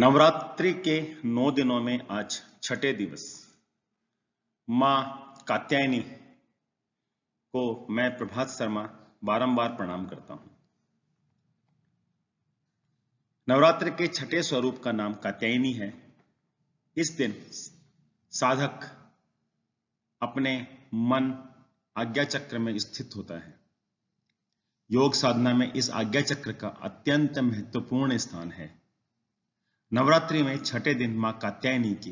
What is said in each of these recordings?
नवरात्रि के नौ दिनों में आज छठे दिवस मां कात्यायनी को मैं प्रभात शर्मा बारंबार प्रणाम करता हूं नवरात्र के छठे स्वरूप का नाम कात्यायनी है इस दिन साधक अपने मन आज्ञा चक्र में स्थित होता है योग साधना में इस आज्ञा चक्र का अत्यंत महत्वपूर्ण स्थान है नवरात्रि में छठे दिन मां कात्यायनी की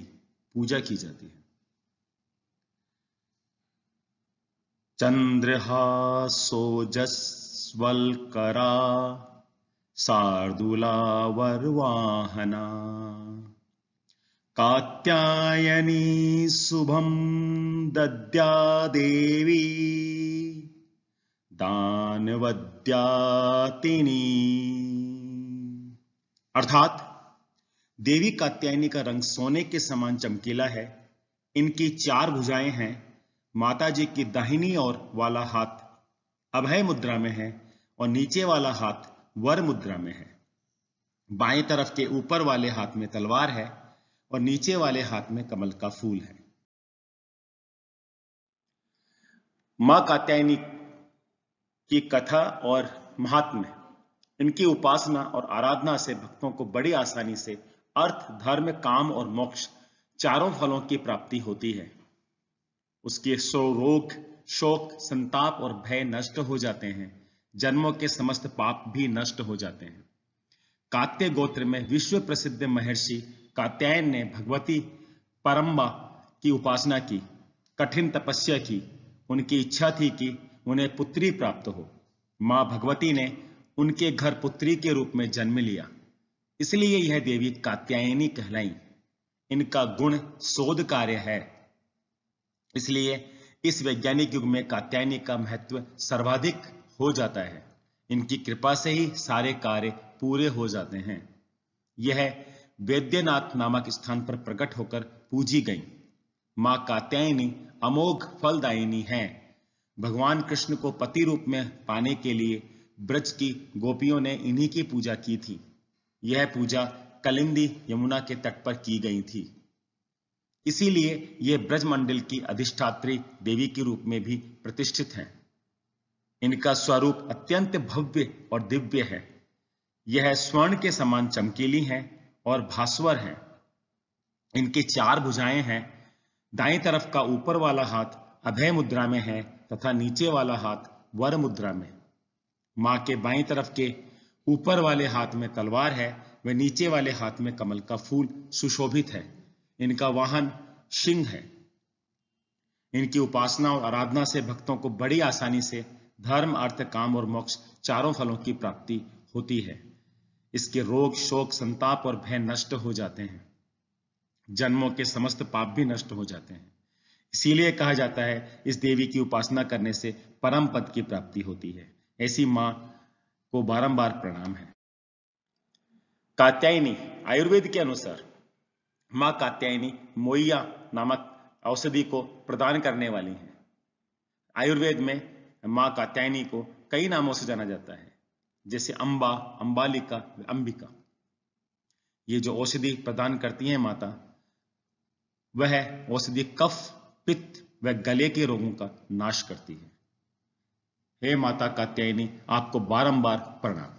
पूजा की जाती है चंद्रहा सोजस्वल करा सार्दुला वरवाहना कात्यायनी शुभम दद्या देवी दानवद्यातिनी अर्थात देवी कात्यायनी का रंग सोने के समान चमकीला है इनकी चार भुजाएं हैं माता जी की दाहिनी ओर वाला हाथ अभय मुद्रा में है और नीचे वाला हाथ वर मुद्रा में है बाएं तरफ के ऊपर वाले हाथ में तलवार है और नीचे वाले हाथ में कमल का फूल है मां कात्यायनी की कथा और महात्म्य इनकी उपासना और आराधना से भक्तों को बड़ी आसानी से अर्थ धर्म काम और मोक्ष चारों फलों की प्राप्ति होती है उसके सो रोग शोक संताप और भय नष्ट हो जाते हैं जन्मों के समस्त पाप भी नष्ट हो जाते हैं कात्य गोत्र में विश्व प्रसिद्ध महर्षि कात्यायन ने भगवती परम्बा की उपासना की कठिन तपस्या की उनकी इच्छा थी कि उन्हें पुत्री प्राप्त हो मां भगवती ने उनके घर पुत्री के रूप में जन्म लिया इसलिए यह देवी कात्यायनी कहलाई इनका गुण शोध कार्य है इसलिए इस वैज्ञानिक युग में कात्यायनी का महत्व सर्वाधिक हो जाता है इनकी कृपा से ही सारे कार्य पूरे हो जाते हैं यह वैद्यनाथ नामक स्थान पर प्रकट होकर पूजी गई माँ कात्यायनी अमोघ फलदायिनी है भगवान कृष्ण को पति रूप में पाने के लिए ब्रज की गोपियों ने इन्हीं की पूजा की थी यह पूजा कलिंदी यमुना के तट पर की गई थी इसीलिए ये ब्रजमंडल की अधिष्ठात्री देवी के रूप में भी प्रतिष्ठित हैं इनका स्वरूप अत्यंत भव्य और दिव्य है यह स्वर्ण के समान चमकीली हैं और भास्वर हैं इनकी चार भुजाएं हैं दाएं तरफ का ऊपर वाला हाथ अभय मुद्रा में है तथा नीचे वाला हाथ वर मुद्रा में मां के बाई तरफ के ऊपर वाले हाथ में तलवार है व नीचे वाले हाथ में कमल का फूल सुशोभित है इनका वाहन सिंह है इनकी उपासना और आराधना से भक्तों को बड़ी आसानी से धर्म अर्थ काम और मोक्ष चारों फलों की प्राप्ति होती है इसके रोग शोक संताप और भय नष्ट हो जाते हैं जन्मों के समस्त पाप भी नष्ट हो जाते हैं इसीलिए कहा जाता है इस देवी की उपासना करने से परम पद की प्राप्ति होती है ऐसी मां को बारंबार प्रणाम है कात्यायनी आयुर्वेद के अनुसार मां कात्यायनी मोइया नामक औषधि को प्रदान करने वाली है आयुर्वेद में मां कात्यायनी को कई नामों से जाना जाता है जैसे अंबा अंबालिका अंबिका ये जो औषधि प्रदान करती है माता वह औषधि कफ पित्त व गले के रोगों का नाश करती है हे माता कात्यायनी आपको बारंबार प्रणाम